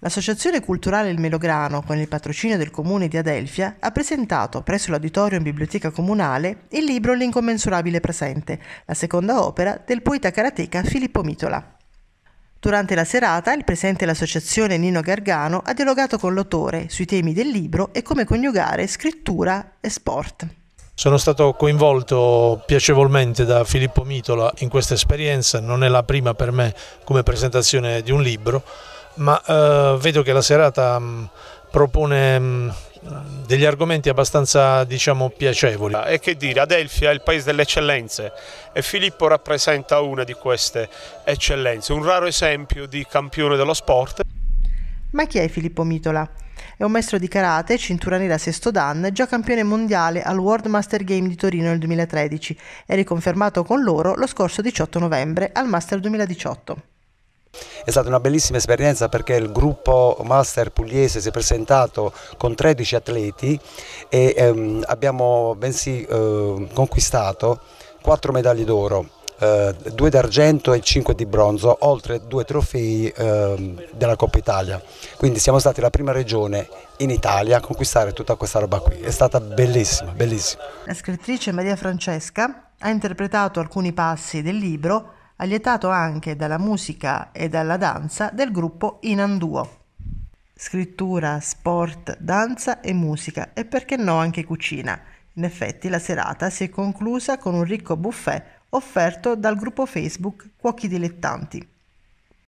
L'Associazione Culturale Il Melograno, con il patrocinio del Comune di Adelfia, ha presentato presso l'Auditorium Biblioteca Comunale il libro L'incommensurabile presente, la seconda opera del poeta karateka Filippo Mitola. Durante la serata, il presente dell'Associazione Nino Gargano ha dialogato con l'autore sui temi del libro e come coniugare scrittura e sport. Sono stato coinvolto piacevolmente da Filippo Mitola in questa esperienza, non è la prima per me come presentazione di un libro, ma eh, vedo che la serata mh, mm, propone mh, mm, degli argomenti abbastanza diciamo piacevoli. E che dire, Adelfia è il paese delle eccellenze e Filippo rappresenta una di queste eccellenze, un raro esempio di campione dello sport. Ma chi è Filippo Mitola? È un maestro di karate, cintura nera sesto dan, già campione mondiale al World Master Game di Torino nel 2013 e riconfermato con loro lo scorso 18 novembre al Master 2018. È stata una bellissima esperienza perché il gruppo Master Pugliese si è presentato con 13 atleti e ehm, abbiamo bensì eh, conquistato 4 medaglie d'oro. Eh, due d'argento e 5 di bronzo, oltre due trofei eh, della Coppa Italia. Quindi siamo stati la prima regione in Italia a conquistare tutta questa roba qui. È stata bellissima, bellissima. La scrittrice Maria Francesca ha interpretato alcuni passi del libro allietato anche dalla musica e dalla danza del gruppo Inanduo. Scrittura, sport, danza e musica e perché no anche cucina. In effetti la serata si è conclusa con un ricco buffet offerto dal gruppo Facebook Cuochi Dilettanti.